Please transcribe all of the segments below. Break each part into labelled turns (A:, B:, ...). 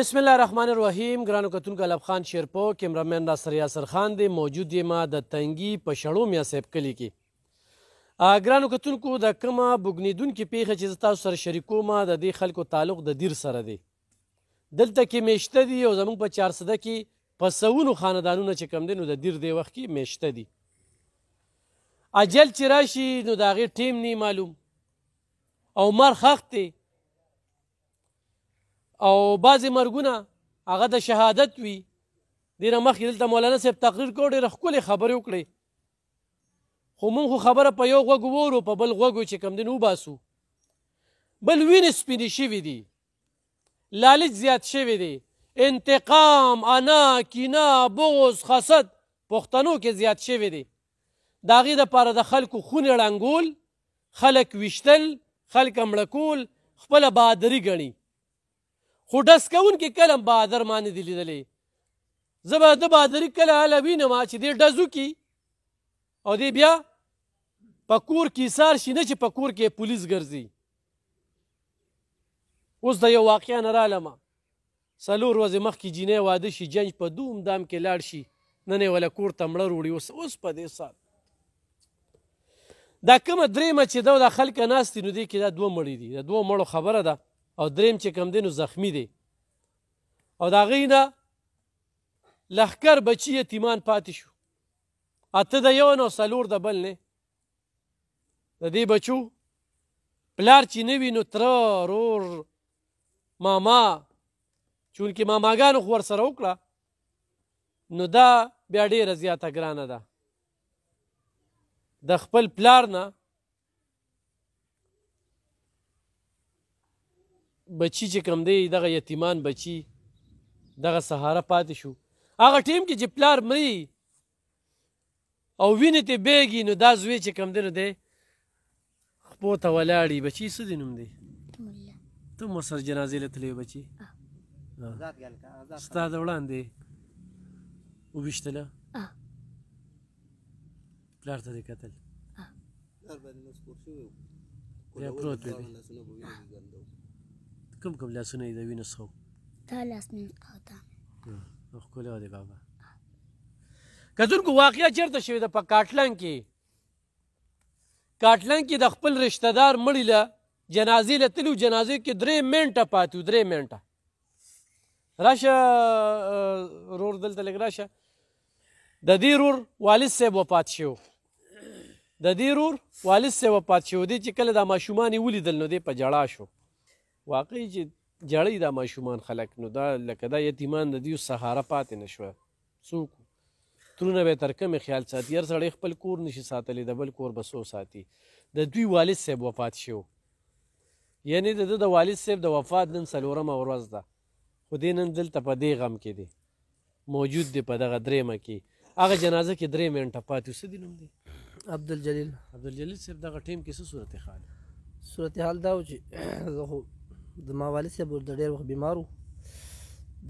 A: بسم الله الرحمن الرحیم ګرانو کتونکو علب خان شیرپو کیمرامین ناصر یاسر خان دی موجود یم د تنګي په شړو میا صاحب کلی کې ګرانو کتونکو د کما بوګنیدون کې پیښه چې تاسو سره شریکوم د دې خلکو تعلق د دیر سره دی دلته کې میشته دی او زموږ په 400 کې پسونو خاندانونه چې کم دي نو د دیر دی وخت کې میشته دی اجل چې راشي نو دا غي ټیم نه معلوم او مر خخت دی او بعضې مرګونه هغه د شهادت وي دېنه مخکې دلته مولانا صاحب تقریر کړو ډېره ښکلې خبرې وکړې خو مونږ خو خبره په یو غوږ وورو په بل غوږ چې کم دین وباسو بل وینې سپینې شوي دي لالچ زیات شوي دی انتقام انا کینه بغز حسد پښتنو کې زیات شوي دي د هغې دپاره د خلکو خونې ړنګول خلک ویشتل خلک مړکول خپله بادري ګڼي خو ډس کوون کې کلم بادر ما نه دی لیدلې زه به د بادري کله هله وینم چې دی ډز وکړي او دی بیا په کور کې سار شي نه چې په کور کې پولیس ګرځي اوس د یو واقع نه رالمه څلور ورځې مخکې جینۍ واده شي جنج په دوم دام کې لاړ شي نن یې وله کور ته مړه وروړي اوس اوس په دې سات دا کومه درېمه چې دا د خلک ناستې نو دی کې دا دوه مړې دي د دوه مړو خبره ده او دریم چې کم دی نو زخمی دی او د هغې نه لهکر بچی یتیمان پاتې شو اته د یو نو څلور د بل نه د دې بچو پلار چې نه وي نو تره رور ماما چونکې ماماګانو خو ورسره وکړه نو دا بیا ډېره زیاته ګرانه ده د خپل پلار نه بچی چې کم دی دغه یتیمان بچی دغه سهاره پاتې شو هغه ټیم کې چې پلار مری او وینې ته بیږي نو دا زوی چې کم دی نو دی خپو ته ولاړي بچی څه دی نوم دی ته مو سر جنازې له تللی بچی ستا د وړاندې وویشتله پلار ته دې کتل
B: پلار باندې مذکور شوی و پروت وی
A: کوم کوم لاسونه یې د وینو څخه و دا لاس مې قوتان ښکلی دی بابا کتونکو واقعه چیرته شوې ده په کاټلن کې کاټلن کې د خپل رشته دار مړي له جنازې له تلو جنازې کې درې منټه پاتې درې منټه راشه رور دلته لږ راشه د دې رور والد صاحب وفات شو د دې رور والد صاحب وفات شو دی چې کله دا ماشومان یې ولیدل نو دی په جړا شو واقعي چې جړی دا ماشومان خلک نو دا لکه دا یتیمان د دیو سهاره پاتې نشوه څوک ترونه به تر کومه خیال ساتي هر سړی خپل کور نشي ساتلی د بل کور بسو ساتي د دوی والد صاحب وفات شو یعنی د د والد صاحب د وفات نن څلورمه ورځ ده خو دې نن دلته په دې غم کې دی موجود دی په دغه درېمه کې هغه جنازه کې درې منټه پاتې څه دی نوم دی عبدالجلیل عبدالجلیل صاحب دغه ټیم کې څه صورتحال
C: صورتحال دا و چې زه خو زما والد صاحب د ډېر وخت بیمار و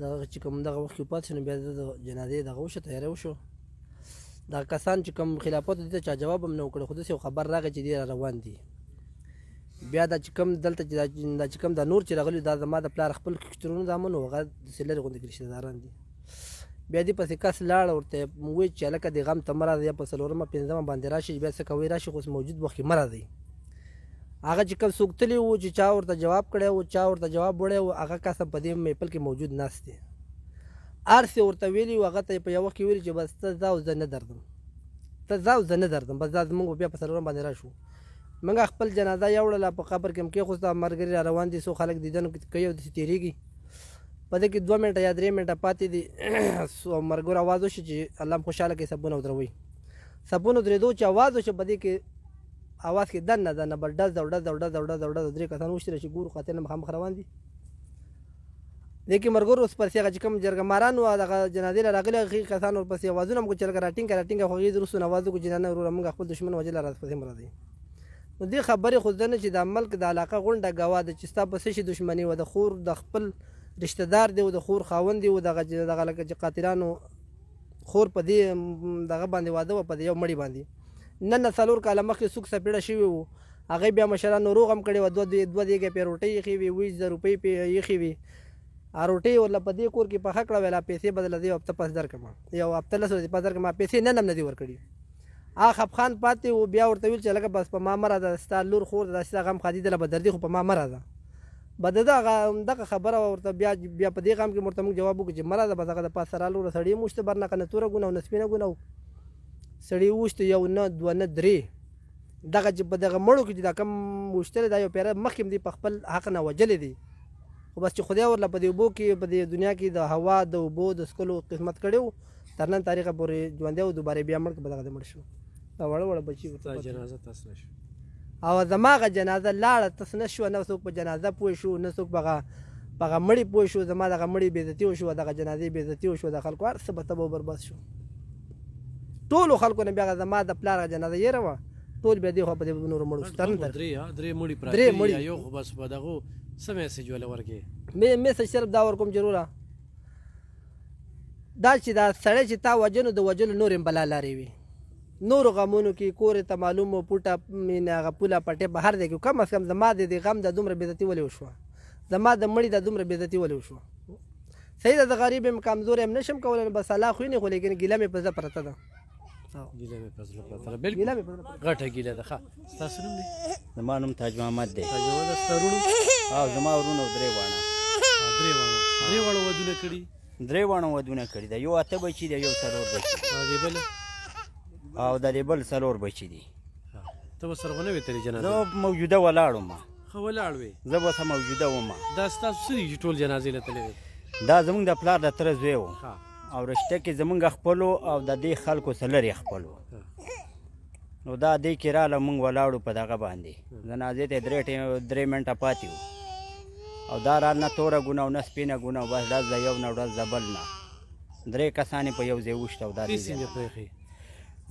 C: دغه چې کوم دغه وخت کې پات شو نو بیا د جنازې دغه وشه تیاری وشو دا کسان چې کوم خلافت دي چا جواب هم نه وکړ خو داسې خبر راغی چې دی را روان دي بیا دا چې کوم دلته چې دا چې کوم دا نور چې راغلي دا زما د پلار خپل کشترونو زامن وو هغه داسې لرې غوندې رشته داران دي بیا دې پسې کس لاړ ورته وویل چې هلکه د غم ته مه راځئ یا په څلورمه پنځمه باندې راشي بیا څه کوئ راشي خو اوس موجود وخت کې مه راځئ هغه چې کوم څوک تللی وو چې چا ورته جواب کړی وو چا ورته جواب وړی وو هغه کسم په دې میپل کې موجود ناست دی هر څه ورته ویلي وو هغه ته یې په یو وخت کې ویلي چې بس ته ځه او زه نه درځم ته ځه او زه نه درځم بس دا زموږ بیا په څلورم باندې راشو موږ خپل جنازه یوړله په قبر کې هم کېښوسته مرګري را روان دي څو خلک دیدن کوي او داسې تېرېږي په دې کې 2 منټه یا 3 منټه پاتې دي سو مرګور आवाज وشي چې الله خوشاله کې سبونه دروي سبونه درې دوه چې आवाज وشي په دې کې اواز کې دنه دنه بل ډز او ډز او ډز او ډز او ډز درې کسان وشتره چې ګورو قاتل مخامخ روان دي دګي مرګور اوس پرسي هغه کوم جرګه ماران او دغه جنازې راغلي هغه کسان ور پسې आवाजونه موږ چل راټینګ راټینګ خو یې درسو نواز کو جنانه ورور موږ خپل دشمن وجل راز پسې مرادي نو دې خبرې خو ځنه چې د ملک د علاقه غونډه غوا د چې ستا پسې شي دشمني و د خور د خپل رشتہ دار دی او د خور خاوند دی او دغه دغه لکه چې قاتلانو خور په دې دغه باندې واده و په یو مړی باندې نن څلور کاله مخکې څوک سپېړه شوی وو هغه بیا مشرانو روغ هم کړی و دوه دوه دیګه پې روټۍ یخې وي ویش زره روپۍ پې یخې وي روټۍ ورله په دې کور کې پخه کړه ویله پیسې بدله دی هفته پس درکړم یو هفته لس ورځې پس درکړم پیسې نن هم نه دي ورکړي هغه خفقان پاتې و بیا ورته ویل چې لکه بس په ما مه راځه ستا لور خور ده ستا غم خادي دله به دردي خو په ما مه راځه به د دغه همدغه خبره ورته بیا بیا په دې غم کې ورته موږ جواب وکړو چې مه راځه بس هغه د پاسه رالوره سړی موږ ته برنه که نه توره ګونه او نه سپینه ګونه سړی وشته یو نه دوه نه درې دغه چې په دغه مړو کې چې دا کم وشتلی دا یو پیره مخکې هم دی په خپل حق نه وجلی دی خو بس چې خدای ورله په دې اوبو کې په دې دنیا کې د هوا د اوبو د سکلو قسمت کړی و تر نن تاریخه پورې ژوندی او دوباره بیا مړ کې په دغه دی مړ شو دا وړه وړه بچي ورته جنازه تاسو نه شو او زماغه جنازه لاړه تس نه شو نه څوک په جنازه پوه شو نه څوک بغه بغه مړی پوه شو زما دغه مړی بېزتي وشو دغه جنازې بېزتي وشو د خلکو هر څه به تبه برباد شو ټول خلکو نه بیا زما د پلار جنازه یې راوه ټول بیا دی خو په دې نور مړو سترن تر
A: درې درې مړي پر درې مړي یو خو بس په دغه څه میسج ولا ورګي
C: مې میسج صرف دا ور کوم ضروره دا چې دا سړی چې تا وجنو د وجلو نور بلا لاري وي نور غمونو کې کور ته معلومه پټه مینا غپولا پټه بهر دی کم اس کم زما د غم د دومره بدتی ولې وشو زما د مړی د دومره بدتی ولې وشو سید د غریب ام کمزور ام نشم کولای بس الله خو نه خو لیکن ګلمه په ز پرته ده
D: ګیله مې په زړه پرته ده بالکل ګیله مې په زړه پرته غټه ګیله ده ښه ستاسو نوم دی زما نوم تاج محمد دی تاج محمد ستا وروڼو او زما وروڼه درې واڼه درې واڼه درې واڼه ودونه کړي درې واڼه ودونه کړي ده یو اته بچي دی یو څلور بچي او د دې بل څلور بچي دي ته به سره ونه وې ترې جنازه زه موجوده ولاړ وم ښه ولاړ وې زه به موجوده وم
A: دا ستاسو څه دي چې ټول جنازې له تللې
D: دا زمونږ د پلار د تره زوی و او رشته کې زمونږ خپلو او د دې خلکو سلري خپلو نو دا دې کې رااله مونږ ولاړو په دغه باندې جنازې ته درې درې منټه پاتې وو او دا رانه توره ګونه او نه سپینه ګونه بس ډز د یو نه ډز د بل نه درې کسانې په یو ځای وشته او دا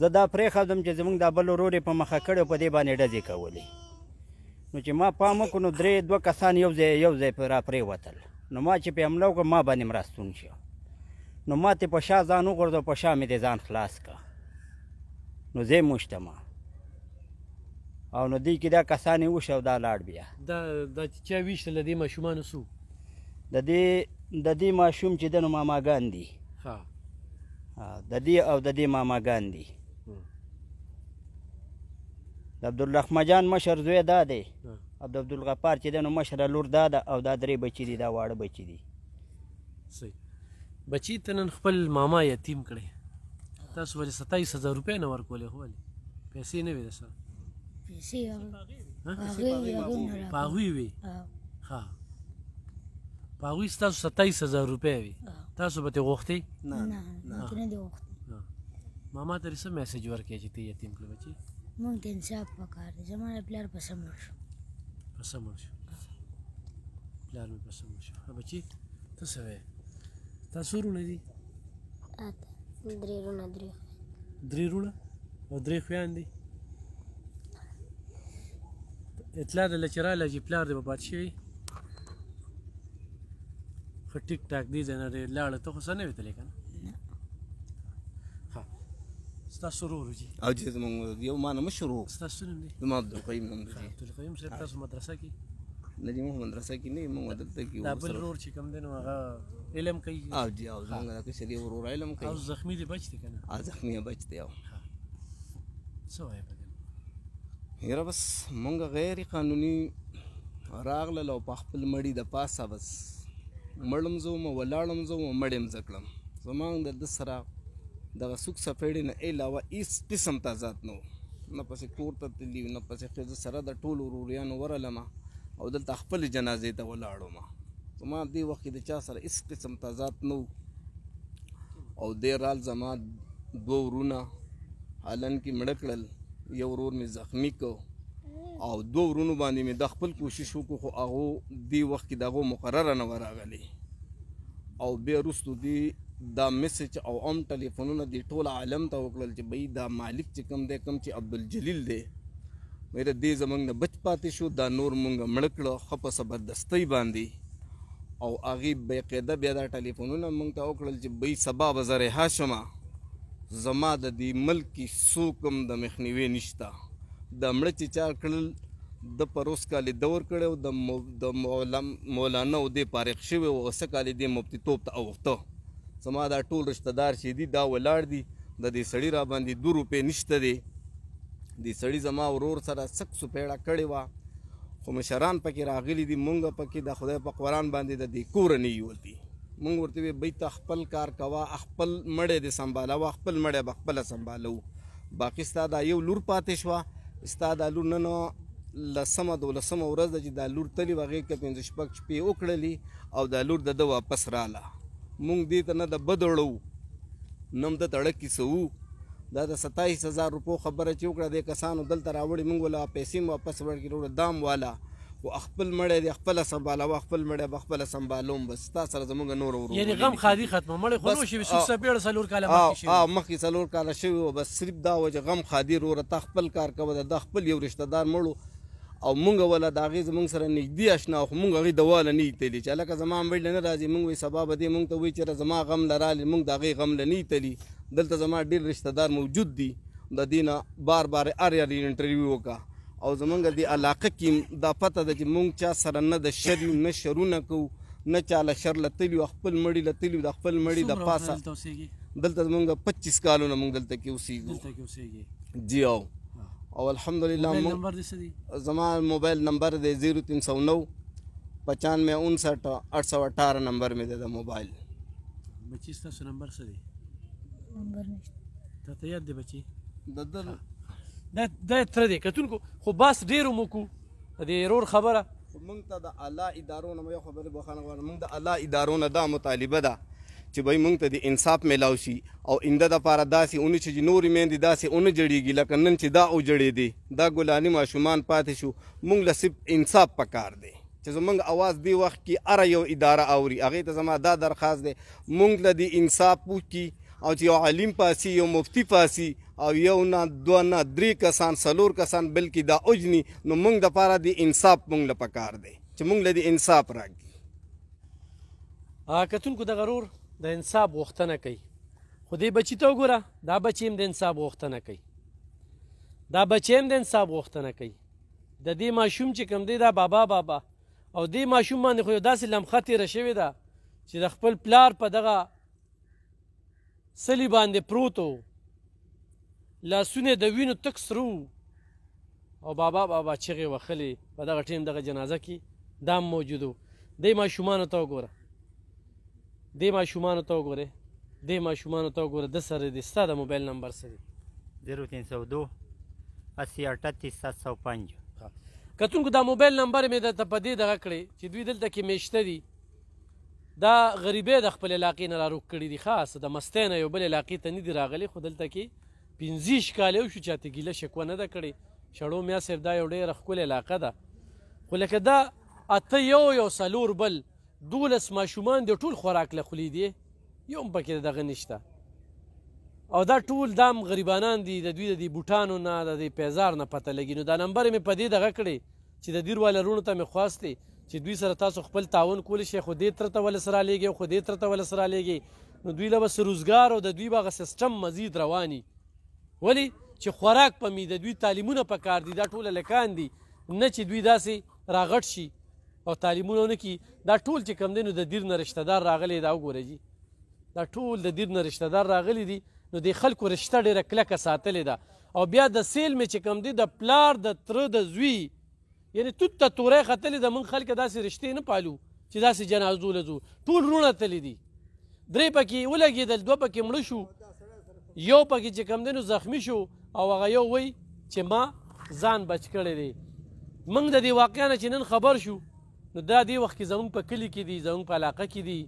D: زه دا پرېښدم چې زمونږ دا بل ورور په مخه کړی په دې باندې ډزې کولې نو چې ما پام وکړو نو درې دوه کسان یو ځای یو ځای را پرېوتل نو ما چې پې حمله وکړه ما باندې مرستون شو نو ما ته په شا ځان وغورځو په شا مې دې ځان خلاص کا نو زه مشتمه او نو دې کې دا کسانې وشو دا لاړ بیا
A: دا دا چا ویشتل دې
D: ماشومان سو د دې د دې ماشوم چې د نو ماماګان دي ها د دې او د دې ماماګان دي د عبدالرحمن جان مشر زوی دا دی عبد عبدالغفار چې د نو مشر لور دا ده او دا درې بچی دي دا واړه بچی دي
A: صحیح بچی ته نن خپل ماما یتیم کړی تاسو ولې ستایس هزار روپۍ نه ورکولې خو ولې پیسې نه وې در سره
D: پیسې په
A: هغوی وې ښه په هغوی ستاسو ستایس هزار روپۍ وې تاسو به ترې غوښتې نه ماما ته دې څه میسج ورکړې چې ته یتیم کړې بچي
D: موږ ته انصاف پکار دی زما پلار پسه مړ شو
A: پسه مړ شو پلار مې پسه مړ شو بچي ته څه وایې تاسو ورونه دي
B: اته درې ورونه درې
A: درې ورونه او درې خویندې اطلاع ده چې راله چې پلار دې وفات شوي خو ټیک ټاک دې ځای نه لاړه ته خو څه نه وې تللی که نه ستاسو ورور دي
B: او دې زموږ یو ما نه مشر ورور ستاسو نوم دی زما عبدالقیوم نوم دی عبدالقیوم صاحب تاسو مدرسه کې نه دي موږ مدرسه کې نه یو موږ دلته کې دا بل ورور
A: چې کوم دی نو هغه علم کوي او دی او زموږ د کشري ورور علم کوي او زخمی دی بچ دی کنه او زخمی بچ دی او څه وایې
B: په یاره بس مونږ غیر قانوني راغله او په خپل مړی د پاسه بس مړم زوم ولاړم زوم مړم زکړم زمونږ د دسرا دغه سوک سفیډې نه علاوه هیڅ قسم تازات نه نه پسې کور ته تللی نه پسې ښځه سره د ټولو وروریانو ورلمه او دلته خپل جنازې ته ولاړو ما په ما دې وخت کې د چا سره هیڅ قسم تضاد نه او دې رال زما دوه ورونه حالن کې مړه کړل یو ورور مې زخمی کو او دوه ورونو باندې مې د خپل کوشش وکړو خو هغو دې وخت کې د هغو مقرره نه راغلی او بیا وروستو دې دا میسج او ام ټلیفونونه دې ټول عالم ته وکړل چې بਈ دا مالک چې کم دی کم چې عبدالجلیل دی میره دې زمنګ نه بچ پاتې شو دا نور مونږ مړ کړو خپه زبردستۍ باندې او هغې بیقاعده بیا دا ټلیفونونه موږ ته وکړل چې بی سبا به زه رها شمه زما د دې ملک کې څوک هم د مخنیوي نشته د مړه چې چا کړل د پروس کالې دور کړی او د مولانا او دې فارغ شوی او اوسه کالې دې مفتي توب ته اوخته زما دا ټول رشته دار چې دي دا ولاړ دي د دې سړي را باندې دو روپۍ نشته دی دې سړي زما ورور سره سک سپیړه کړې وه خو مشران پکې راغلي دي مونږ پکې د خدای په قران باندې د دې کور نه یوتی مونږ ورته وی بیت خپل کار کوا خپل مړې دې سمبالا وا خپل مړې بخپل سمبالو باقی ستاده یو لور پاتې شو ستاده لور نن لسمه د لسمه ورځ د دا لور تلی وغه ک پنځه شپک شپې وکړلې او دا لور د واپس رااله مونږ دې ته نه د بدړو نم د تړک کې سوو دا د 27000 روپو خبره چې وکړه د کسانو دلته راوړي موږ ولا پیسې واپس ورکړي وروړه دام والا او خپل مړی دی خپل سمباله وا خپل مړی به خپل سمبالوم بس تا سره زمونږ نور ورو یعنی غم خادي ختمه
A: مړی خو شي وسو سپېړ سلور کاله مخکې شي اه
B: مخکې سلور کاله شوی او بس صرف دا وجه غم خادي رو رته خپل کار کوي د خپل یو رشتہ دار مړو او مونږ ولا دا غي زمونږ سره نږدې آشنا خو مونږ غي دواله نه تلی چې لکه زما مړ نه راځي مونږ وي سبب دې مونږ ته وی چې زما غم لرال مونږ دا غي غم لنی تلی دلته زما ډیر رشتہ دار موجود دي د دینه بار بار ار ار انټرویو وکا او زمونږ دی علاقه کې دا پته ده چې مونږ چا سره نه د شر نه شرونه کو نه چاله شر لتلی خپل مړی لتلی د خپل مړی د پاسه دلته مونږ 25 کالونه مونږ دلته کې اوسېږو دلته کې اوسېږي جی او او الحمدلله موبایل نمبر دې زما موبایل نمبر دې 0309 9559 818 نمبر مې د موبایل
A: بچی تاسو نمبر څه دی نمبر نشته ته ته یاد دی بچي د دل دا دا تر
B: دې کتونکو خو باس ډیرو موکو دې ایرور خبره مونږ ته د اعلی ادارو نه یو خبره بخانه غواړم مونږ د اعلی ادارو نه دا مطالبه ده چې بای مونږ ته د انصاف میلاو شي او انده د پاره داسې اونې چې نور میندې داسې اونې جړېږي لکه نن چې دا او جړې دي دا ګلانی ماشومان پاتې شو مونږ له صرف انصاف پکار دی چې زمونږ اواز دی وخت کې اره یو اداره اوري هغې ته زما دا درخواست دی مونږ له د انصاف وکړي او چې یو عالم پاسي یو مفتی پاسي او یو نه دوه نه درې کسان سلور کسان بلکې دا اوجني نو موږ د پاره د انصاف موږ له پکار دی چې موږ له د انصاف
A: راګي کتونکو د غرور د انصاف غوښتنه کوي خو دې بچی ته وګوره دا بچی هم د انصاف غوښتنه کوي دا بچی هم د انصاف غوښتنه کوي د دې ماشوم چې کوم دی دا بابا بابا او دې ماشوم باندې خو یو داسې لمخه تېره شوې ده چې د خپل پلار په دغه سلی باندې پروتو لاسونه د وینو تک سرو او بابا بابا چغې وخلی په دغه ټیم دغه جنازه کې دام موجودو دی ماشومانو ته وګوره دی ماشومانو ته وګورې دی ماشومانو ته وګوره د سره دی ستا د موبایل نمبر څه دی زیرو تین سو دو اسی اټتیس سات سو پنج کتونکو دا موبایل نمبر مې درته په دې دغه کړی چې دوی دلته کې میشته دي دا غریبې د خپل علاقې نه راروک کړي دي خاص د مستۍ نه یو بل علاقې ته نه دي راغلي خو دلته کې پنځه شکاله شو چې ته ګیله شکوه نه ده کړې شړو میا صاحب دا یو ډېره ښکلې علاقه ده خو لکه دا اته یو یو سلور بل دولس ماشومان د ټول خوراک له خولې دي یو هم پکې دغه نشته او دا ټول دام غریبانان دي د دوی د بوټانو نه د پیزار نه پته لګي نو دا نمبر مې په دې دغه کړی چې د دیر والا رونو ته مې خواستې چې دوی سره تاسو خپل تعاون کول شي خو دې ترته ول سره لګي خو دې ترته ول سره لګي نو دوی له بس روزګار او د دوی باغ سیستم مزید رواني ولی چې خوراک پمې د دوی تعلیمونه په کار دي دا ټول لکان دي نه چې دوی داسې راغټ شي او تعلیمونه نه کی دا ټول چې کم دینو د دیر نه رشتہ دار راغلي دا وګورئ جی دا ټول د دیر نه رشتہ دار راغلي دي نو د خلکو رشتہ ډیره کلکه ساتلې ده او بیا د سیل مې چې کم دی د پلار د تر د زوی یعنی توت ته تورې ختلې د مونږ خلک داسې رشتې نه پالو چې داسې جنازو لزو ټول رونه تللی دي درې پکې ولګېدل دوه پکې مړه شو یو پکې چې کم دینو زخمی شو او هغه یو وای چې ما ځان بچ کړی دی موږ د دې واقعیا نه چې نن خبر شو نو دا دې وخت کې زمونږ په کلی کې دي زمونږ په علاقه کې دي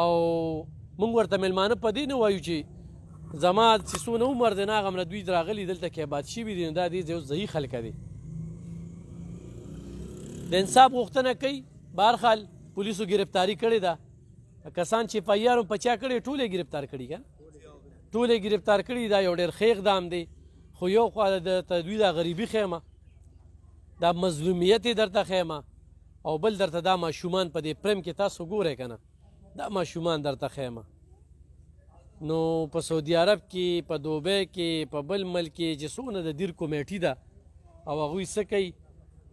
A: او موږ ورته میلمانه په دې نه وایو چې زما چې څونه عمر دی نه هغه دوی راغلي دلته کې باد شوي دي نو دا دې ځای ضعیف خلک دي د انصاف غوښتنه کوي بهرحال پولیسو گرفتاری کړې ده کسان چې پایارو پچا کړي ټولې گرفتار کړي که ټولې گرفتار کړي دا یو ډېر ښه اقدام دی خو یو خوا د تدوی د غریبي خیمه دا مظلومیت درته خیمه او بل درته دا ماشومان په دې پرم کې تاسو ګورئ کنه دا ماشومان درته خیمه نو په سعودي عرب کې په دوبه کې په بل ملک کې چې څونه د دیر کمیټې ده او هغوی څه کوي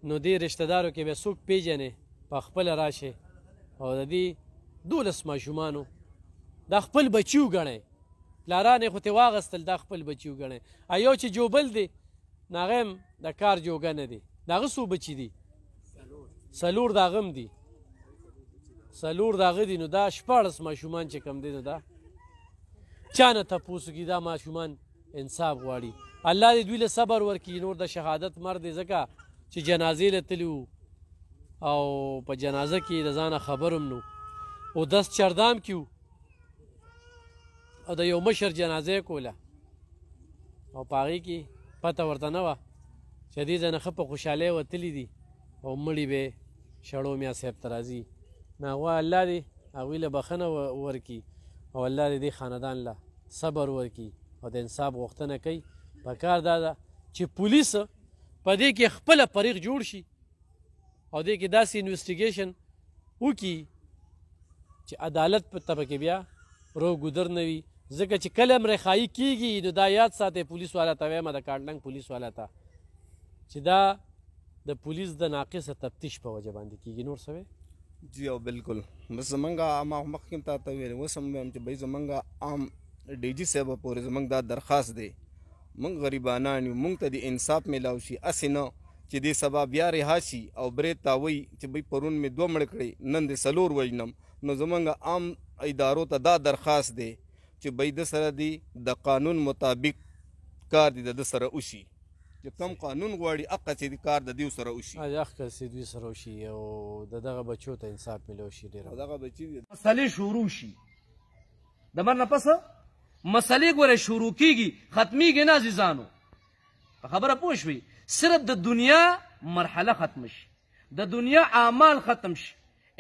A: نو دې رشتہ دارو کې به څوک پیژنې په خپل راشه او د دې دولس ماشومانو د خپل بچیو غنې پلارانې خو ته واغستل د خپل بچیو غنې ایو چې جوبل دی ناغم د کار جوګنه دی داغه سو بچی دی سلور داغم دی سلور داغه دی نو دا شپارس ماشومان چې کم دی نو دا چانه تاسو کې دا ماشومان انصاب غواړي الله دې دوی له صبر ورکړي نور د شهادت مرد زکه چې جنازې لتلو او په جنازه کې د ځانه خبرم نو او دس چردام کیو او د یو مشر جنازه کوله او پاغي کې پته ورته نه و چې دې ځنه خپ خوشاله وتلی دي او مړی به شړو میا صاحب ترازی نه وا الله دې او له بخنه ورکی او الله دې خاندان له صبر ورکی او د انصاف غوښتنه کوي په کار دا ده چې پولیس په دې کې خپل فریق جوړ شي او دې کې داسې انویسټیګیشن وکي چې عدالت په طبقه کې بیا رو ګدر نه وي ځکه چې کلم رخایي کیږي نو دا یاد ساتي پولیس والا ته وایم د کانډنګ پولیس والا ته چې دا د پولیس د ناقصه تفتیش په وجه باندې کیږي نور څه
B: جی او بالکل بس زمونږه ما مخکې تا ته ویل اوس هم وایم چې بای زمونږه عام ډی جی صاحب پورې زمونږ دا درخواست دی مونږ غریبانان یو مونږ ته د انصاف میلاو شي اسې نه چې د سبا بیا رهاشي او برې تاوي چې بې پرون مې دوه مړ کړې نن د سلور وژنم نو زمونږ عام ادارو ته دا درخواست دی چې بې د سره دی د قانون مطابق کار دی د سره وشي چې کم قانون غواړي اقا چې کار د دې سره وشي اج اخ چې دوی سره وشي او د دغه
E: بچو ته انصاف ملو شي ډیر دغه بچي
B: مسلې شروع شي
E: د مرنه پسه مسلې ګوره شروع کیږي ختمیږي نه عزیزانو په خبره پوه شوي صرف د دنیا مرحله ختم شي د دنیا اعمال ختم شي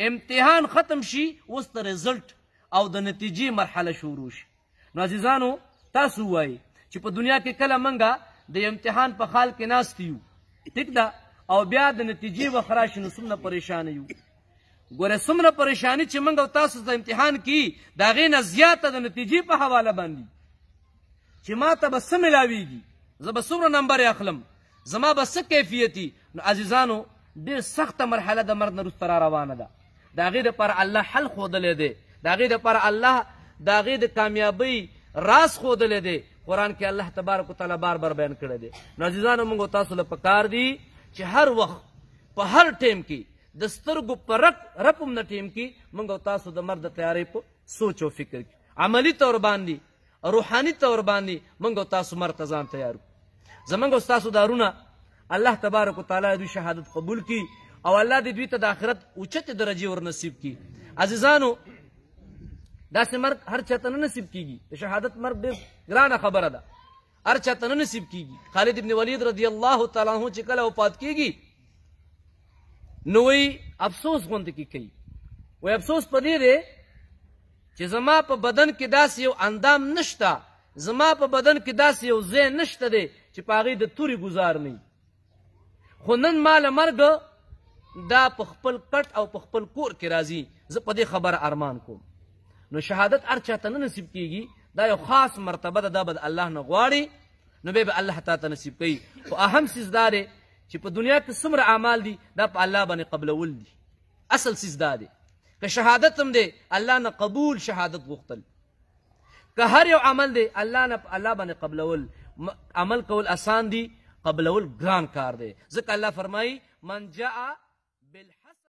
E: امتحان ختم شي اوس د رزلټ او د نتیجې مرحله شروع شي نو عزیزانو تاسو وایي چې په دنیا کې کله منګه د امتحان په خال کې ناست یو ټیک ده او بیا د نتیجې وخراشي نو څومره پریشان یو ګوره څومره پریشانی چې موږ او تاسو د امتحان کې د هغې نه زیاته د نتیجې په حواله باندې چې ما ته به څه میلاویږي زه به څومره نمبرې اخلم زما به څه کیفیت نو عزیزانو ډېر سخته مرحله د مرګ نه وروسته را روانه ده د هغې دپاره الله حل ښودلی دی د هغې دپاره الله د هغې د کامیابۍ راز ښودلی دی قرآن کې الله تبارک وتعالی بار بار بیان کړی دی نو عزیزانو موږ تاسو له پکار دي چې هر وخت په هر ټیم کې د سترګو په رپ رپم نه ټیم کی موږ تاسو د مرد تیارې په سوچ او فکر کې عملی تور باندې روحاني تور باندې موږ تاسو مرد ځان تیار زمنګ تاسو دارونه الله تبارک وتعالى دوی شهادت قبول کی او الله دې دوی ته د آخرت اوچت درجه ور نصیب کی عزیزانو داسې مرګ هر چاته نه نصیب کیږي د شهادت مرګ ډېر ګرانه خبره ده هر چاته نه نصیب کیږي خالد ابن ولید رضی الله تعالی عنہ چې کله وفات کیږي نو وی افسوس غوند کی کوي وی افسوس پدې دی چې زما په بدن کې داس یو اندام نشتا زما په بدن کې داس یو ځای نشته دی چې پاغې د توري گزار نه خو نن مال مرګ دا په خپل کټ او په خپل کور کې راځي زه په دې خبر ارمان کوم نو شهادت ار چاته نه نصیب کیږي دا یو خاص مرتبه ده دا به الله نه غواړي نو به الله تعالی نصیب کوي او اهم سیز داره چې په دنیا کې څومره اعمال دي دا په الله باندې قبلول دي اصل سیز دا دی که شهادت هم دی الله نه قبول شهادت غوښتل که هر یو عمل دی الله نه الله باندې قبلول عمل کول آسان دی قبلول ګران کار دی ځکه الله فرمایي من جاء